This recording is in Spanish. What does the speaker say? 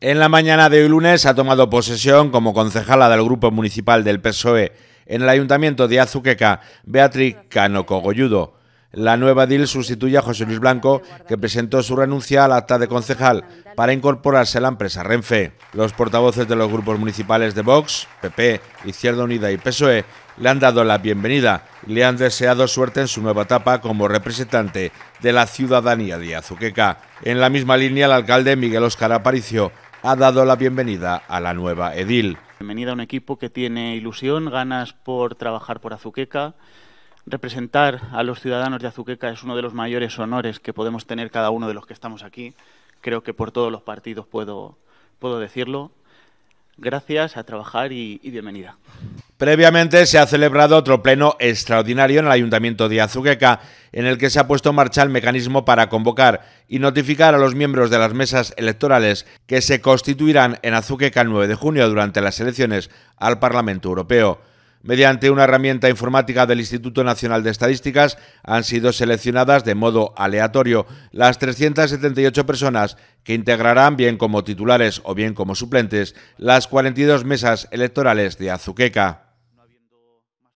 En la mañana de hoy lunes ha tomado posesión como concejala del Grupo Municipal del PSOE en el Ayuntamiento de Azuqueca, Beatriz Cano Cogolludo. La nueva DIL sustituye a José Luis Blanco, que presentó su renuncia al acta de concejal para incorporarse a la empresa Renfe. Los portavoces de los grupos municipales de Vox, PP, Izquierda Unida y PSOE le han dado la bienvenida y le han deseado suerte en su nueva etapa como representante de la ciudadanía de Azuqueca. En la misma línea, el alcalde Miguel Óscar Aparicio ha dado la bienvenida a la nueva Edil. Bienvenida a un equipo que tiene ilusión, ganas por trabajar por Azuqueca. Representar a los ciudadanos de Azuqueca es uno de los mayores honores que podemos tener cada uno de los que estamos aquí. Creo que por todos los partidos puedo, puedo decirlo. Gracias a trabajar y, y bienvenida. Previamente se ha celebrado otro pleno extraordinario en el Ayuntamiento de Azuqueca, en el que se ha puesto en marcha el mecanismo para convocar y notificar a los miembros de las mesas electorales que se constituirán en Azuqueca el 9 de junio durante las elecciones al Parlamento Europeo. Mediante una herramienta informática del Instituto Nacional de Estadísticas han sido seleccionadas de modo aleatorio las 378 personas que integrarán bien como titulares o bien como suplentes las 42 mesas electorales de Azuqueca.